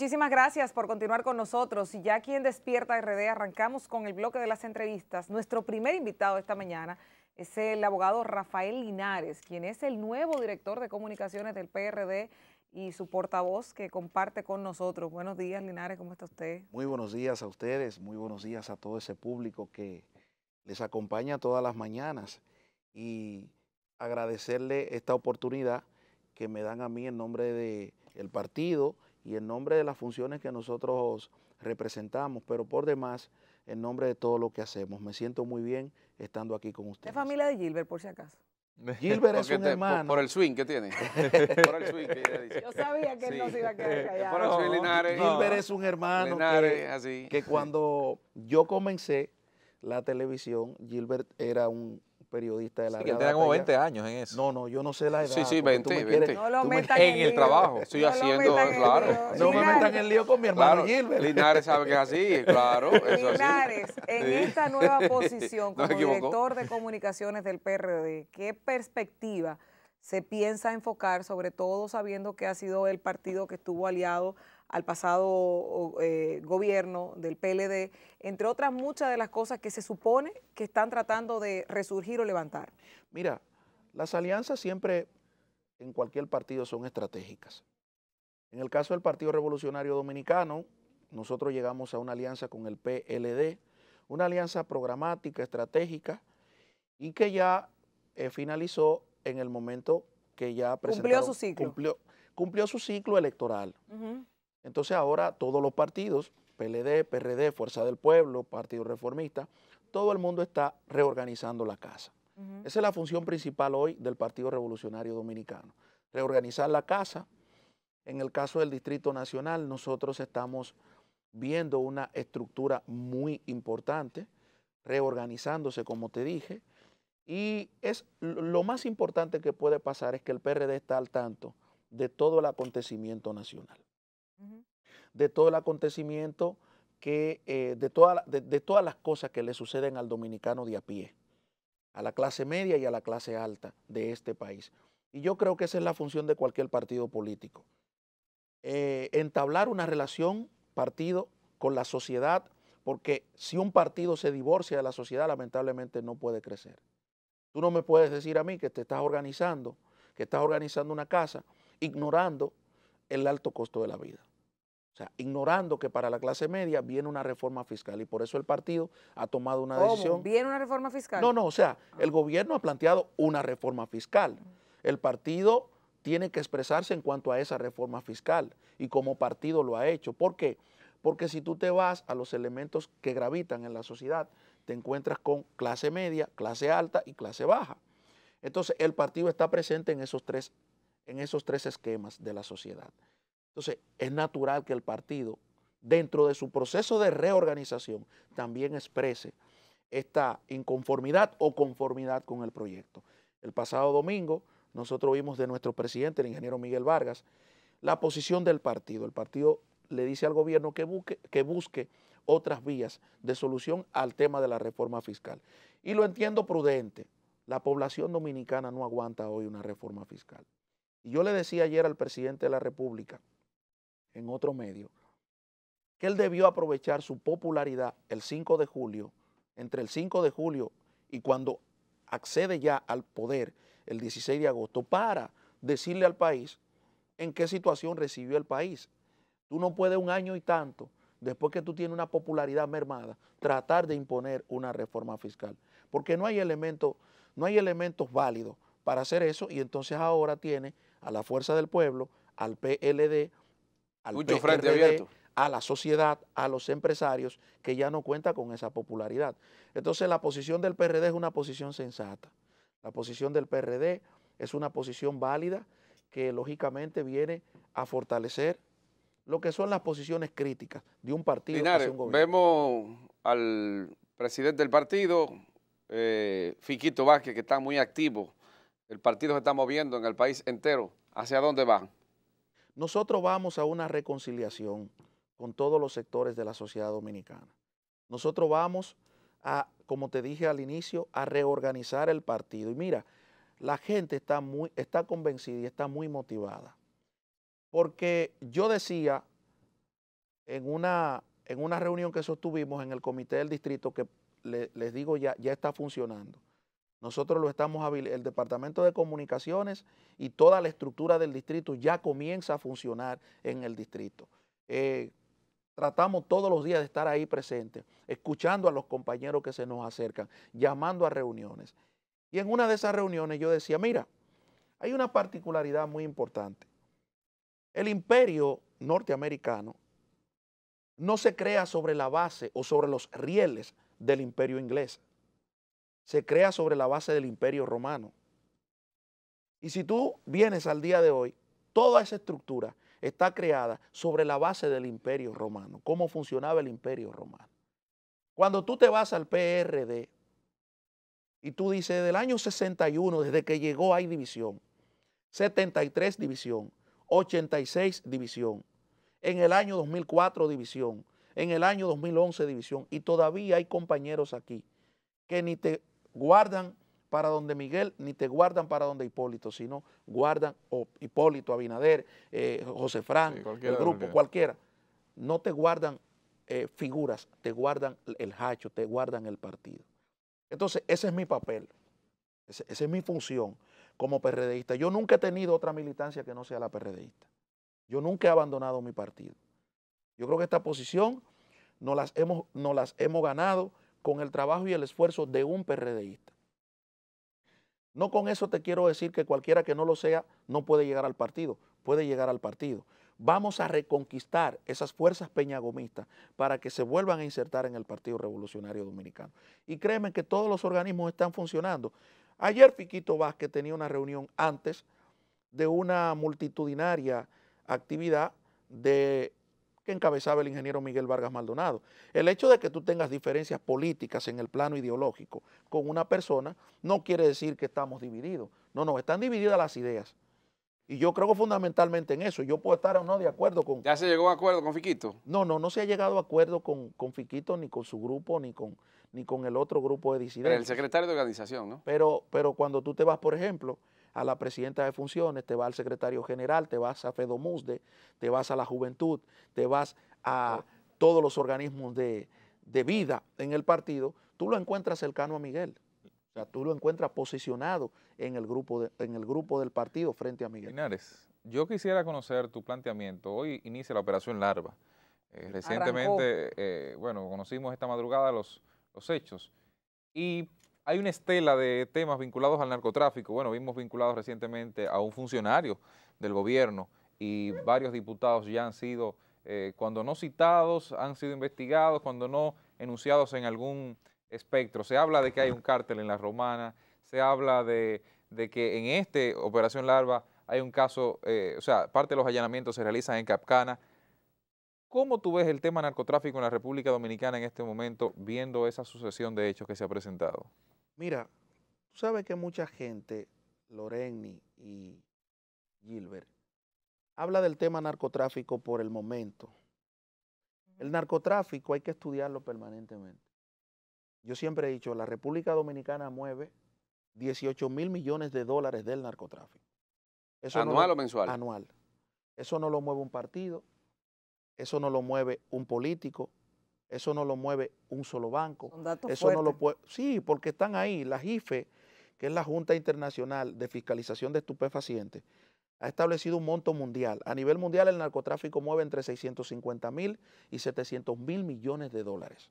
Muchísimas gracias por continuar con nosotros. Y ya aquí en Despierta RD arrancamos con el bloque de las entrevistas. Nuestro primer invitado esta mañana es el abogado Rafael Linares, quien es el nuevo director de comunicaciones del PRD y su portavoz que comparte con nosotros. Buenos días, Linares, ¿cómo está usted? Muy buenos días a ustedes, muy buenos días a todo ese público que les acompaña todas las mañanas y agradecerle esta oportunidad que me dan a mí en nombre del el partido y en nombre de las funciones que nosotros representamos, pero por demás, en nombre de todo lo que hacemos. Me siento muy bien estando aquí con ustedes. Es familia de Gilbert, por si acaso. Gilbert es un hermano. Por, el swing que tiene. por el swing Yo sabía que él no se iba a quedar callado. Gilbert es un hermano que cuando yo comencé la televisión, Gilbert era un periodista de la sí, tenía como 20 años en eso. No, no, yo no sé la edad. Sí, sí, 20, 20. No lo metan en, el trabajo, estoy haciendo, claro. No me metan en lío con mi hermano claro, Linares sabe que es así, claro. Linares, en esta nueva posición como director de comunicaciones del PRD, ¿qué perspectiva se piensa enfocar, sobre todo sabiendo que ha sido el partido que estuvo aliado al pasado eh, gobierno del PLD, entre otras muchas de las cosas que se supone que están tratando de resurgir o levantar? Mira, las alianzas siempre en cualquier partido son estratégicas. En el caso del Partido Revolucionario Dominicano, nosotros llegamos a una alianza con el PLD, una alianza programática, estratégica, y que ya eh, finalizó en el momento que ya presentó. Cumplió su ciclo. Cumplió, su ciclo electoral. Entonces ahora todos los partidos, PLD, PRD, Fuerza del Pueblo, Partido Reformista, todo el mundo está reorganizando la casa. Esa es la función principal hoy del Partido Revolucionario Dominicano, reorganizar la casa. En el caso del Distrito Nacional, nosotros estamos viendo una estructura muy importante, reorganizándose, como te dije, y es lo más importante que puede pasar es que el PRD está al tanto de todo el acontecimiento nacional de todo el acontecimiento, que, eh, de, todas las cosas que le suceden al dominicano de a pie, a la clase media y a la clase alta de este país. Y yo creo que esa es la función de cualquier partido político. Eh, entablar una relación partido con la sociedad, porque si un partido se divorcia de la sociedad, lamentablemente no puede crecer. Tú no me puedes decir a mí que te estás organizando, que estás organizando una casa, ignorando el alto costo de la vida sea, ignorando que para la clase media viene una reforma fiscal y por eso el partido ha tomado una decisión. ¿Viene una reforma fiscal? No, no, o sea, ah. el gobierno ha planteado una reforma fiscal. El partido tiene que expresarse en cuanto a esa reforma fiscal y como partido lo ha hecho. ¿Por qué? Porque si tú te vas a los elementos que gravitan en la sociedad, te encuentras con clase media, clase alta y clase baja. Entonces, el partido está presente en esos tres, en esos tres esquemas de la sociedad. Entonces, es natural que el partido, dentro de su proceso de reorganización, también exprese esta inconformidad o conformidad con el proyecto. El pasado domingo nosotros vimos de nuestro presidente, el ingeniero Miguel Vargas, la posición del partido. El partido le dice al gobierno que busque, que busque otras vías de solución al tema de la reforma fiscal. Y lo entiendo prudente. La población dominicana no aguanta hoy una reforma fiscal. Y yo le decía ayer al presidente de la República, en otro medio, que él debió aprovechar su popularidad el 5 de julio, entre el 5 de julio y cuando accede ya al poder el 16 de agosto, para decirle al país en qué situación recibió el país. Tú no puedes un año y tanto, después que tú tienes una popularidad mermada, tratar de imponer una reforma fiscal, porque no hay, no hay elementos válidos para hacer eso y entonces ahora tiene a la fuerza del pueblo, al PLD, al Mucho frente abierto. a la sociedad, a los empresarios, que ya no cuenta con esa popularidad. Entonces la posición del PRD es una posición sensata. La posición del PRD es una posición válida que lógicamente viene a fortalecer lo que son las posiciones críticas de un partido Vemos al presidente del partido, eh, Fiquito Vázquez, que está muy activo. El partido se está moviendo en el país entero. ¿Hacia dónde van? Nosotros vamos a una reconciliación con todos los sectores de la sociedad dominicana. Nosotros vamos a, como te dije al inicio, a reorganizar el partido. Y mira, la gente está, muy, está convencida y está muy motivada. Porque yo decía en una, en una reunión que sostuvimos en el comité del distrito que les digo ya, ya está funcionando. Nosotros lo estamos, el Departamento de Comunicaciones y toda la estructura del distrito ya comienza a funcionar en el distrito. Eh, tratamos todos los días de estar ahí presentes, escuchando a los compañeros que se nos acercan, llamando a reuniones. Y en una de esas reuniones yo decía, mira, hay una particularidad muy importante. El imperio norteamericano no se crea sobre la base o sobre los rieles del imperio inglés se crea sobre la base del imperio romano. Y si tú vienes al día de hoy, toda esa estructura está creada sobre la base del imperio romano, cómo funcionaba el imperio romano. Cuando tú te vas al PRD y tú dices, del año 61, desde que llegó hay división, 73 división, 86 división, en el año 2004 división, en el año 2011 división, y todavía hay compañeros aquí que ni te guardan para donde Miguel, ni te guardan para donde Hipólito, sino guardan Hipólito, Abinader, eh, José Fran, el grupo, cualquiera. No te guardan eh, figuras, te guardan el hacho, te guardan el partido. Entonces, ese es mi papel, esa es mi función como PRDista. Yo nunca he tenido otra militancia que no sea la PRDista. Yo nunca he abandonado mi partido. Yo creo que esta posición no las hemos, no las hemos ganado con el trabajo y el esfuerzo de un PRDista. No con eso te quiero decir que cualquiera que no lo sea no puede llegar al partido, puede llegar al partido. Vamos a reconquistar esas fuerzas peñagomistas para que se vuelvan a insertar en el Partido Revolucionario Dominicano. Y créeme que todos los organismos están funcionando. Ayer Fiquito Vázquez tenía una reunión antes de una multitudinaria actividad de que encabezaba el ingeniero Miguel Vargas Maldonado. El hecho de que tú tengas diferencias políticas en el plano ideológico con una persona no quiere decir que estamos divididos. No, no, están divididas las ideas. Y yo creo fundamentalmente en eso. Yo puedo estar o no de acuerdo con... ¿Ya se llegó a acuerdo con Fiquito? No, no, no se ha llegado a acuerdo con, con Fiquito, ni con su grupo, ni con, ni con el otro grupo de disidentes. el secretario de organización, ¿no? Pero, pero cuando tú te vas, por ejemplo, a la presidenta de funciones, te vas al secretario general, te vas a Fedomusde, te vas a la juventud, te vas a todos los organismos de, vida en el partido, tú lo encuentras cercano a Miguel. O sea, tú lo encuentras posicionado en el grupo, en el grupo del partido frente a Miguel. Linares, yo quisiera conocer tu planteamiento. Hoy inicia la operación Larva. Eh, recientemente, eh, bueno, conocimos esta madrugada los, los hechos. Y hay una estela de temas vinculados al narcotráfico. Bueno, vimos vinculados recientemente a un funcionario del gobierno y varios diputados ya han sido, eh, cuando no citados, han sido investigados, cuando no enunciados en algún espectro. Se habla de que hay un cártel en la romana, se habla de, que en este Operación Larva hay un caso, eh, o sea, parte de los allanamientos se realizan en Capcana. ¿Cómo tú ves el tema narcotráfico en la República Dominicana en este momento, viendo esa sucesión de hechos que se ha presentado? Mira, tú sabes que mucha gente, Loreni y Gilbert, habla del tema narcotráfico por el momento. El narcotráfico hay que estudiarlo permanentemente. Yo siempre he dicho, la República Dominicana mueve 18 mil millones de dólares del narcotráfico. ¿Anual o mensual? Anual. Eso no lo mueve un partido, eso no lo mueve un político, eso no lo mueve un solo banco. Eso no lo puede. Sí, porque están ahí. La JIFE, que es la Junta Internacional de Fiscalización de Estupefacientes, ha establecido un monto mundial. A nivel mundial, el narcotráfico mueve entre 650 mil y 700 mil millones de dólares.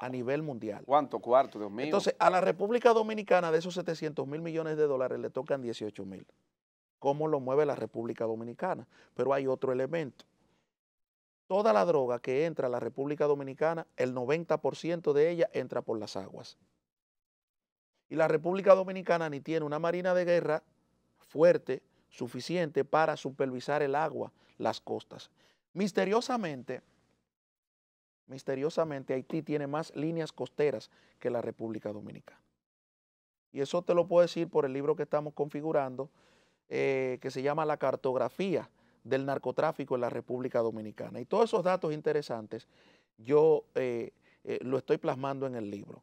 A nivel mundial. ¿Cuánto cuarto, Dios mil? Entonces, a la República Dominicana de esos 700 mil millones de dólares le tocan 18 mil. ¿Cómo lo mueve la República Dominicana? Pero hay otro elemento. Toda la droga que entra a la República Dominicana, el 90% de ella entra por las aguas. Y la República Dominicana ni tiene una marina de guerra fuerte, suficiente para supervisar el agua, las costas. Misteriosamente, misteriosamente Haití tiene más líneas costeras que la República Dominicana. Y eso te lo puedo decir por el libro que estamos configurando, eh, que se llama La cartografía del narcotráfico en la República Dominicana. Y todos esos datos interesantes yo eh, eh, lo estoy plasmando en el libro.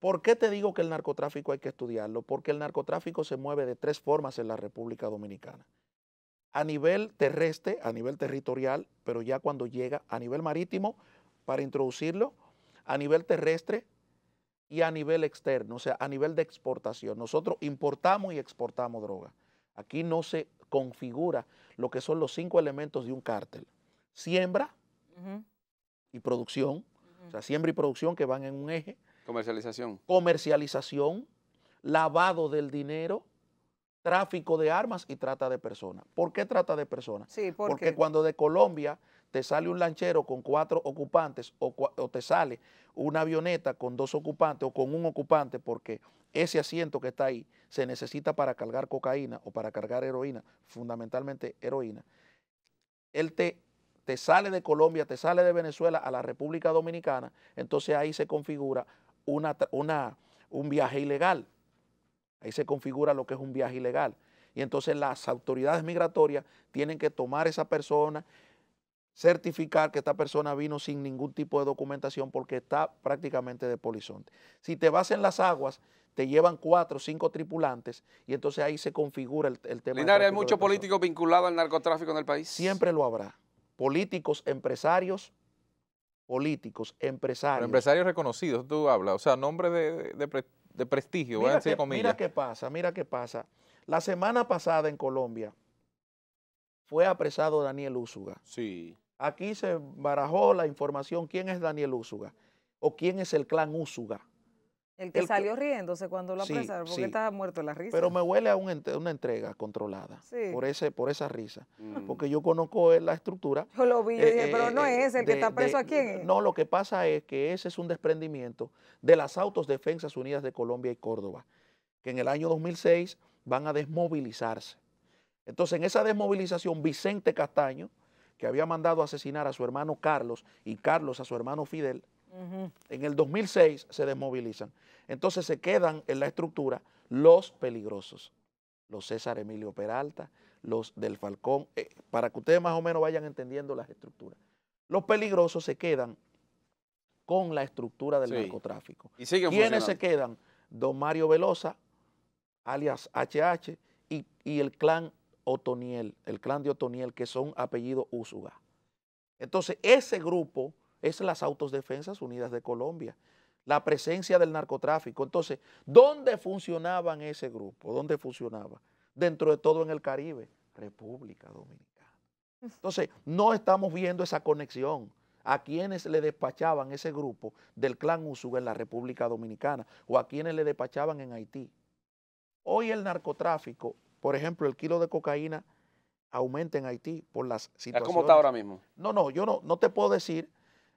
¿Por qué te digo que el narcotráfico hay que estudiarlo? Porque el narcotráfico se mueve de tres formas en la República Dominicana. A nivel terrestre, a nivel territorial, pero ya cuando llega a nivel marítimo, para introducirlo, a nivel terrestre y a nivel externo, o sea, a nivel de exportación. Nosotros importamos y exportamos drogas. Aquí no se configura lo que son los cinco elementos de un cártel. Siembra y producción, o sea, siembra y producción que van en un eje. Comercialización. Comercialización, lavado del dinero, tráfico de armas y trata de personas. ¿Por qué trata de personas? Sí, Porque cuando de Colombia te sale un lanchero con cuatro ocupantes o, te sale una avioneta con dos ocupantes o con un ocupante porque ese asiento que está ahí se necesita para cargar cocaína o para cargar heroína, fundamentalmente heroína, él te, sale de Colombia, te sale de Venezuela a la República Dominicana, entonces ahí se configura una, un viaje ilegal. Ahí se configura lo que es un viaje ilegal. Y entonces las autoridades migratorias tienen que tomar esa persona certificar que esta persona vino sin ningún tipo de documentación porque está prácticamente de polizonte. Si te vas en las aguas, te llevan cuatro o cinco tripulantes y entonces ahí se configura el, el tema. Linares, ¿hay muchos políticos vinculados al narcotráfico en el país? Siempre lo habrá. Políticos, empresarios, políticos, empresarios. empresarios reconocidos, tú hablas, o sea, nombre de, de, prestigio, mira, mira qué pasa, mira qué pasa. La semana pasada en Colombia fue apresado Daniel Úsuga. Sí Aquí se barajó la información quién es Daniel Úsuga o quién es el clan Úsuga. El que salió riéndose cuando lo apresaron, porque estaba muerto la risa. Pero me huele a una entrega controlada por, ese, por esa risa. Mm. Porque yo conozco eh, la estructura. Yo lo vi, eh, eh, pero no es ese el que está preso aquí? a quién. No, lo que pasa es que ese es un desprendimiento de las Autodefensas Unidas de Colombia y Córdoba, que en el año 2006 van a desmovilizarse. Entonces, en esa desmovilización, Vicente Castaño, que había mandado asesinar a su hermano Carlos y Carlos a su hermano Fidel, en el 2006 se desmovilizan. Entonces se quedan en la estructura los peligrosos, los César Emilio Peralta, los del Falcón, eh, para que ustedes más o menos vayan entendiendo las estructuras. Los peligrosos se quedan con la estructura del narcotráfico. ¿Quiénes se quedan? Don Mario Velosa, alias HH, y, y el clan Otoniel, el clan de Otoniel, que son apellido Usuga. Entonces, ese grupo es las Autodefensas Unidas de Colombia, la presencia del narcotráfico. Entonces, ¿dónde funcionaban ese grupo? ¿Dónde funcionaba? Dentro de todo en el Caribe, República Dominicana. Entonces, no estamos viendo esa conexión a quienes le despachaban ese grupo del clan Usuga en la República Dominicana o a quienes le despachaban en Haití. Hoy el narcotráfico por ejemplo, el kilo de cocaína aumenta en Haití por las situaciones. ¿Cómo está ahora mismo? No, no, yo no, no te puedo decir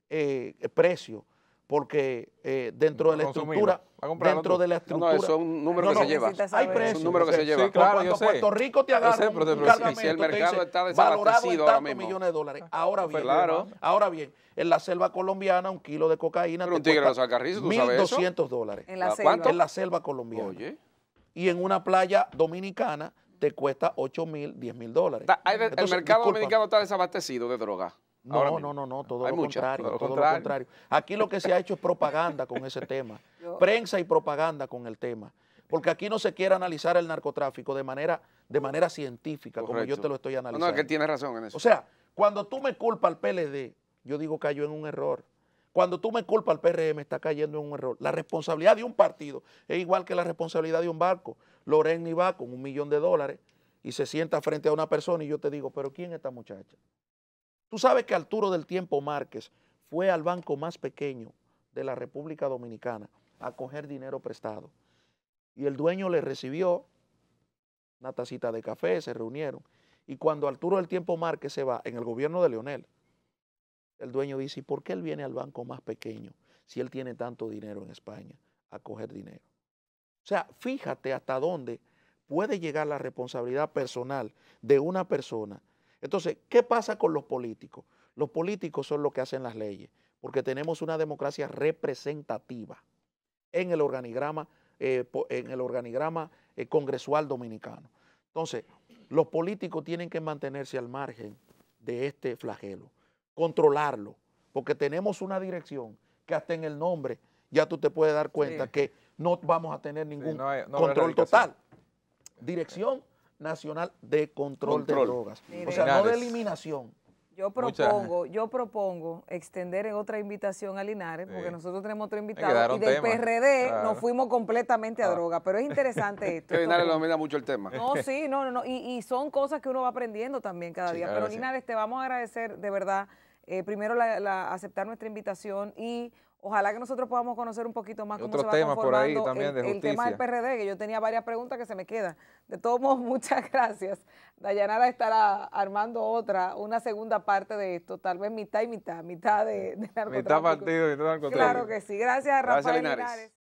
eh, precio, porque eh, dentro, de la estructura, dentro de la estructura... No, no, eso es un número que se lleva. Hay precios. Es un número que se lleva. Claro, cuando Puerto Rico te agarra si el mercado dice, está valorado en tantos millones de dólares. Ahora bien, pues ahora bien, en la selva colombiana un kilo de cocaína pero te un tigre 1.200 dólares. ¿cuánto? en la selva colombiana. Oye y en una playa dominicana te cuesta 8 mil, 10 mil dólares. el, mercado dominicano está desabastecido de droga. No, no, no, no, todo, lo, contrario, Aquí lo que se ha hecho es propaganda con ese tema, prensa y propaganda con el tema, porque aquí no se quiere analizar el narcotráfico de manera, de manera científica, como yo te lo estoy analizando. No, no, que tienes razón en eso. O sea, cuando tú me culpas al PLD, yo digo que cayó en un error. Cuando tú me culpas, al PRM está cayendo en un error. La responsabilidad de un partido es igual que la responsabilidad de un barco. y va con un millón de dólares y se sienta frente a una persona y yo te digo, pero ¿quién es esta muchacha? Tú sabes que Arturo del Tiempo Márquez fue al banco más pequeño de la República Dominicana a coger dinero prestado. Y el dueño le recibió una tacita de café, se reunieron. Y cuando Arturo del Tiempo Márquez se va en el gobierno de Leonel, el dueño dice, ¿y por qué él viene al banco más pequeño si él tiene tanto dinero en España a coger dinero? O sea, fíjate hasta dónde puede llegar la responsabilidad personal de una persona. Entonces, ¿qué pasa con los políticos? Los políticos son los que hacen las leyes, porque tenemos una democracia representativa en el organigrama, eh, en el organigrama eh, congresual dominicano. Entonces, los políticos tienen que mantenerse al margen de este flagelo controlarlo, porque tenemos una dirección que hasta en el nombre ya tú te puedes dar cuenta que no vamos a tener ningún control total. Dirección Nacional de Control, de Drogas. o sea, no de eliminación. Yo propongo, yo propongo extender en otra invitación a Linares, porque nosotros tenemos otro invitado, y del PRD nos fuimos completamente a ah. droga, pero es interesante esto. que Linares domina mucho el tema. No, sí, no, no, Y, son cosas que uno va aprendiendo también cada día. pero Linares, te vamos a agradecer de verdad eh, primero la, aceptar nuestra invitación y ojalá que nosotros podamos conocer un poquito más cómo se va por ahí también el, el tema del PRD, que yo tenía varias preguntas que se me quedan. De todos modos, muchas gracias. Dayanara estará armando otra, una segunda parte de esto, tal vez mitad y mitad, mitad de, de narcotráfico. Mitad partido Claro que sí. Gracias, Rafael